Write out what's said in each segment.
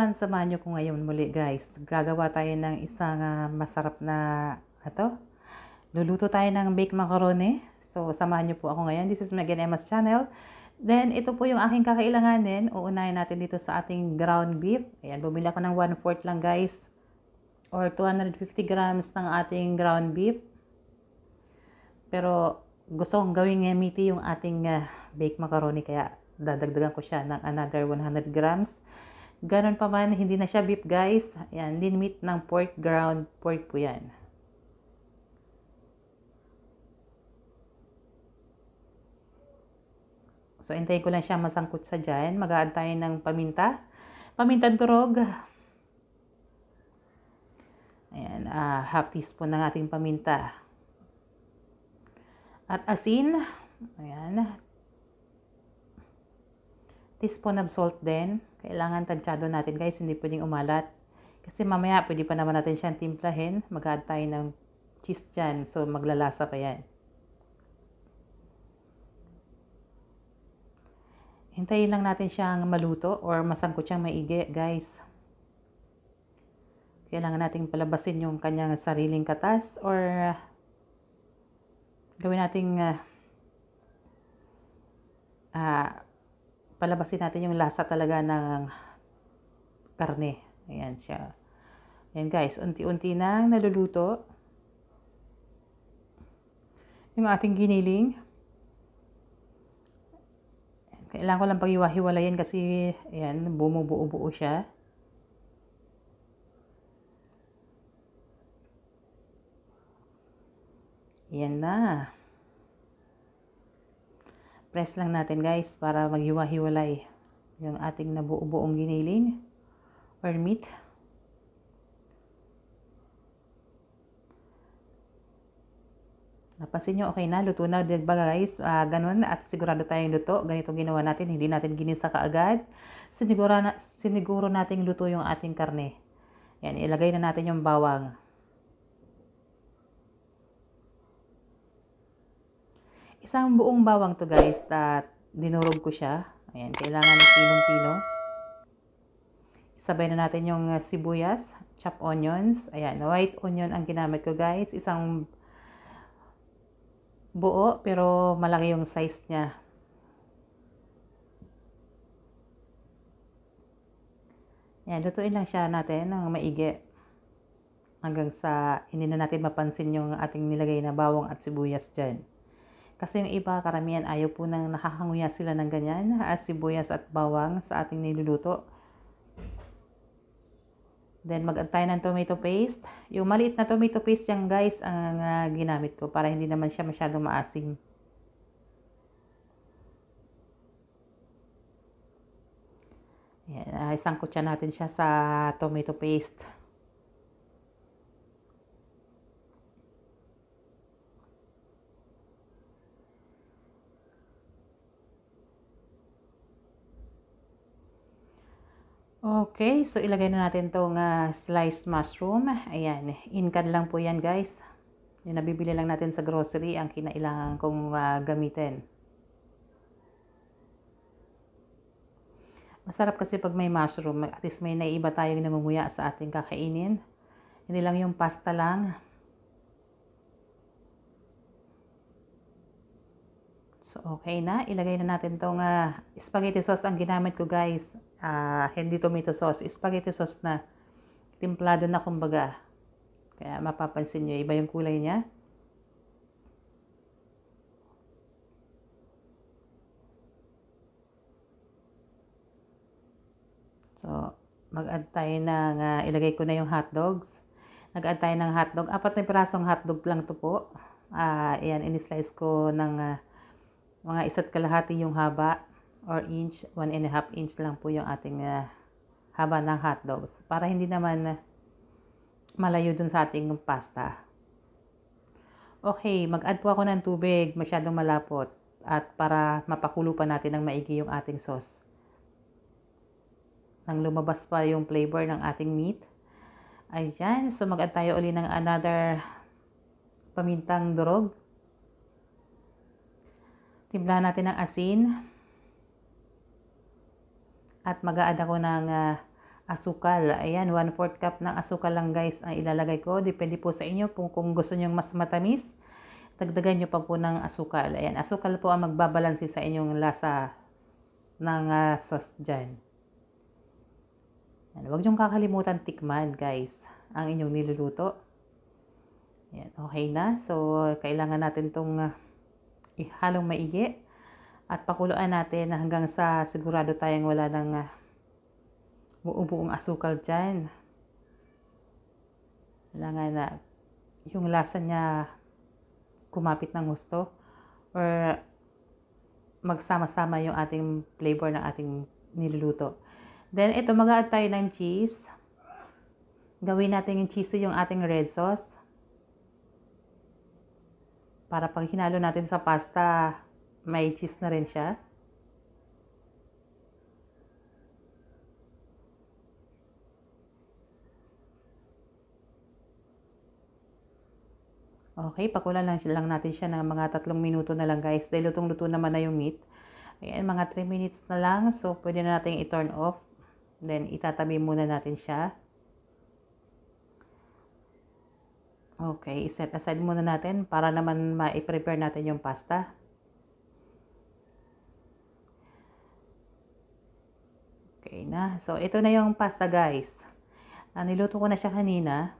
everyone, samahan nyo ko ngayon muli guys. Gagawa tayo ng isang uh, masarap na, ato, luluto tayo ng baked macaroni. So, samahan nyo po ako ngayon. This is Megan Emma's channel. Then, ito po yung aking kakailanganin. Uunahin natin dito sa ating ground beef. Ayan, bumili ako ng 1-4 lang guys. Or 250 grams ng ating ground beef. Pero, gusto kong gawing eh, meaty yung ating uh, baked macaroni. Kaya, dadagdagan ko siya ng another 100 grams. Ganon pa man, hindi na siya beef guys. Ayan, limit ng pork ground pork po yan. So, intayin ko lang siya masangkot sa dyan. mag tayo ng paminta. Pamintang turog. Ayan, uh, half teaspoon ng ating paminta. At asin. Ayan, teaspoon of salt din. Kailangan tansyado natin guys, hindi pwedeng umalat. Kasi mamaya pwede pa naman natin siyang timplahin. mag tayo ng cheese dyan. So maglalasa pa yan. Hintayin lang natin siyang maluto or masangkot siyang maigi guys. Kailangan nating palabasin yung kanyang sariling katas or uh, gawin nating uh, uh, palabasin natin yung lasa talaga ng karne. Ayan siya. Ayan guys, unti-unti nang naluluto. Yung ating giniling. Kailangan ko lang pag-iwahiwalayan kasi ayan, bumubuo-buo siya. Ayan na press lang natin guys para maghiwa-hiwalay yung ating nabuo-buong giniling or meat. Napansin nyo, okay na, luto na, diba guys, uh, ganun, at sigurado tayong luto, ganito ginawa natin, hindi natin ginisa kaagad, siniguro, na, siniguro natin luto yung ating karne. Yan, ilagay na natin yung bawang. Isang buong bawang to guys at dinurog ko siya. Ayan, kailangan ng pinong pino Sabay na natin yung uh, sibuyas, chopped onions. Ayan, white onion ang ginamit ko guys. Isang buo pero malaki yung size niya. Ayan, lutuin lang siya natin ng maigi. Hanggang sa hindi na natin mapansin yung ating nilagay na bawang at sibuyas dyan. Kasi yung iba, karamihan ayaw po nang nakakanguya sila ng ganyan, at sibuyas at bawang sa ating niluluto. Then mag-add ng tomato paste. Yung maliit na tomato paste yan guys ang uh, ginamit ko para hindi naman siya masyadong maasim. Yan, uh, isang kutsa natin siya sa tomato paste. Okay, so ilagay na natin tong uh, sliced mushroom. Ayan, inkan lang po yan guys. Yung nabibili lang natin sa grocery ang kinailangan kong uh, gamitin. Masarap kasi pag may mushroom, at least may naiiba tayong namumuya sa ating kakainin. Hindi lang yung pasta lang. Okay na. Ilagay na natin tong uh, spaghetti sauce ang ginamit ko guys. Uh, hindi tomato sauce. Spaghetti sauce na timplado na kumbaga. Kaya mapapansin nyo, iba yung kulay niya. So, mag-add tayo ng, uh, ilagay ko na yung hot dogs. Nag-add tayo ng hotdog. Apat na pirasong hot dog lang to po. Uh, ayan, in-slice ko ng uh, mga isa't kalahati yung haba or inch, 1 and a half inch lang po yung ating uh, haba ng hot dogs para hindi naman ah, malayo dun sa ating pasta. Okay, mag-add po ako ng tubig, masyadong malapot at para mapakulo pa natin ng maigi yung ating sauce. Nang lumabas pa yung flavor ng ating meat. Ayan, so mag-add tayo uli ng another pamintang durog Timpla natin ng asin. At mag-aad ako ng uh, asukal. Ayan, 1 4 cup ng asukal lang guys ang ilalagay ko. Depende po sa inyo kung, kung gusto nyo mas matamis. tagdagan nyo pa po ng asukal. Ayan, asukal po ang magbabalansi sa inyong lasa ng uh, sauce dyan. Ayan, huwag nyong kakalimutan tikman guys ang inyong niluluto. Ayan, okay na. So, kailangan natin itong... Uh, ah, ihalong maigi at pakuluan natin hanggang sa sigurado tayong wala ng uh, ah, buong-buong asukal dyan. Kailangan na yung lasa niya kumapit ng gusto or magsama-sama yung ating flavor ng ating niluluto. Then, ito mag tayo ng cheese. Gawin natin yung cheese yung ating red sauce. Para pag hinalo natin sa pasta, may cheese na rin siya. Okay, pakulan lang, lang natin siya ng mga tatlong minuto na lang guys. Dahil lutong-luto naman na yung meat. Ayan, mga 3 minutes na lang. So, pwede na natin i-turn off. Then, itatabi muna natin siya. Okay, set aside muna natin para naman ma-prepare natin yung pasta. Okay na. So, ito na yung pasta guys. Uh, niluto ko na siya kanina.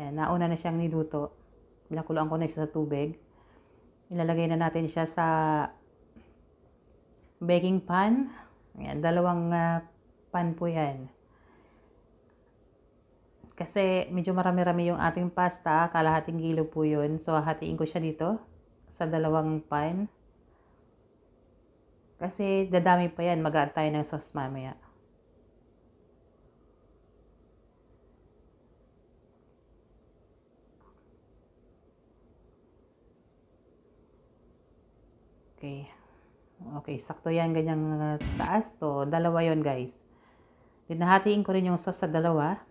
Ayan, nauna na siyang niluto. Binakuloan ko na siya sa tubig. Ilalagay na natin siya sa baking pan. Ayan, dalawang uh, pan po yan. Kasi medyo marami-rami yung ating pasta. Kalahating kilo po yun. So, hatiin ko siya dito sa dalawang pan. Kasi dadami pa yan. Magaan tayo ng sauce mamaya. Okay. Okay, sakto yan. Ganyang taas to. Dalawa yon guys. Dinahatiin ko rin yung sauce sa dalawa.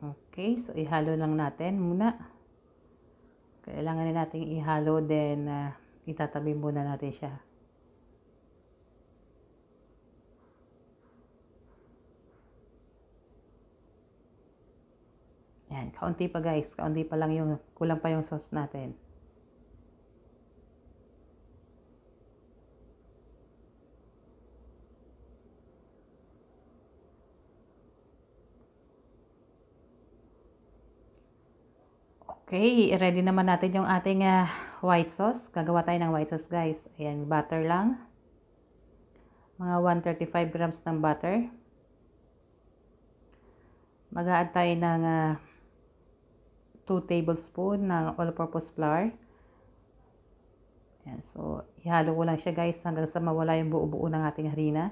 Okay, so ihalo lang natin muna. Kailangan na natin ihalo then uh, itatabi muna natin siya. Yan, kaunti pa guys, kaunti pa lang yung kulang pa yung sauce natin. Okay, ready naman natin yung ating uh, white sauce. Gagawa tayo ng white sauce guys. Ayan, butter lang. Mga 135 grams ng butter. mag tayo ng uh, ah, 2 tablespoon ng all-purpose flour. Ayan, so, ihalo ko lang siya guys hanggang sa mawala yung buo-buo ng ating harina.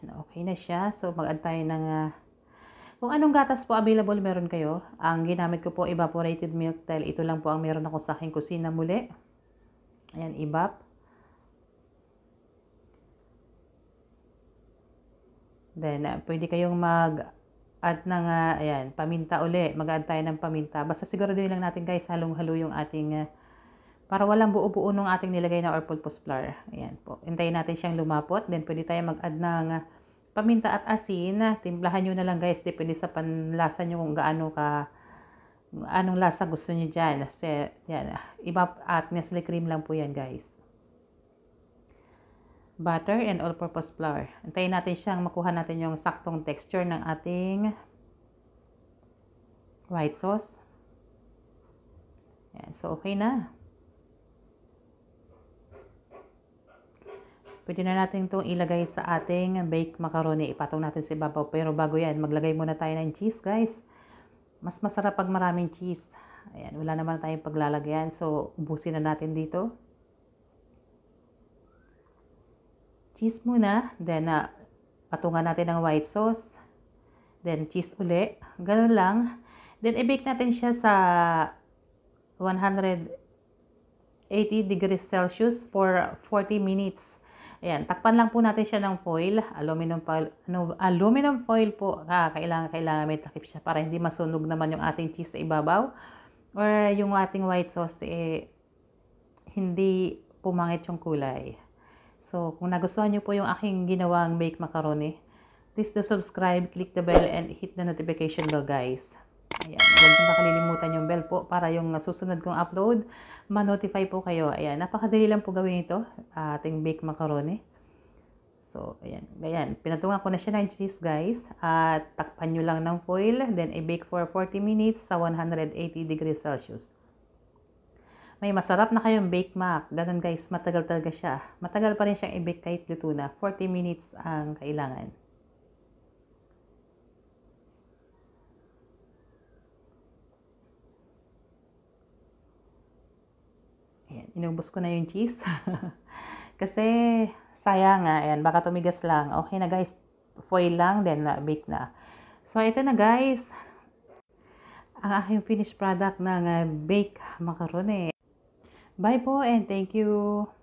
And okay na siya. So, mag ng uh, kung anong gatas po available meron kayo, ang ginamit ko po evaporated milk dahil ito lang po ang meron ako sa aking kusina muli. Ayan, ibap. Then, uh, pwede kayong mag add ng, uh, ayan, paminta uli. Mag-add tayo ng paminta. Basta siguro din lang natin guys, halong-halo yung ating, uh, para walang buo-buo nung ating nilagay na or pulpos flour. Ayan po. Hintayin natin siyang lumapot. Then, pwede tayo mag-add ng uh, paminta at asin na timplahan nyo na lang guys depende sa panlasa nyo kung gaano ka anong lasa gusto nyo dyan kasi yan iba at nestle cream lang po yan guys butter and all-purpose flour antayin natin siyang makuha natin yung saktong texture ng ating white sauce yan, so okay na Pwede na natin itong ilagay sa ating baked macaroni. Ipatong natin sa ibabaw. Pero bago yan, maglagay muna tayo ng cheese guys. Mas masarap pag maraming cheese. Ayan, wala naman tayong paglalagyan. So, ubusin na natin dito. Cheese muna. Then, uh, patungan natin ng white sauce. Then, cheese uli. Ganun lang. Then, i-bake natin siya sa 180 degrees Celsius for 40 minutes. Ayan, takpan lang po natin siya ng foil, aluminum foil, ano, aluminum foil po, ah, kailangan, kailangan may takip siya para hindi masunog naman yung ating cheese sa ibabaw or yung ating white sauce eh, hindi pumangit yung kulay. So, kung nagustuhan nyo po yung aking ginawang make macaroni, please do subscribe, click the bell, and hit the notification bell guys. Ayan, huwag nyo makalimutan yung bell po para yung susunod kong upload, ma-notify po kayo. Ayan, napakadali lang po gawin ito, ating baked macaroni. So, ayan, ayan, pinatungan ko na siya ng cheese guys. At takpan nyo lang ng foil, then i-bake for 40 minutes sa 180 degrees Celsius. May masarap na kayong bake mac. Ganun guys, matagal talaga siya. Matagal pa rin siyang i-bake kahit luto na. 40 minutes ang kailangan. inubos ko na yung cheese. Kasi, sayang nga. Ayan, baka tumigas lang. Okay na guys, foil lang, then na uh, bake na. So, ito na guys. Ang aking finished product ng uh, bake macaroni. Bye po and thank you.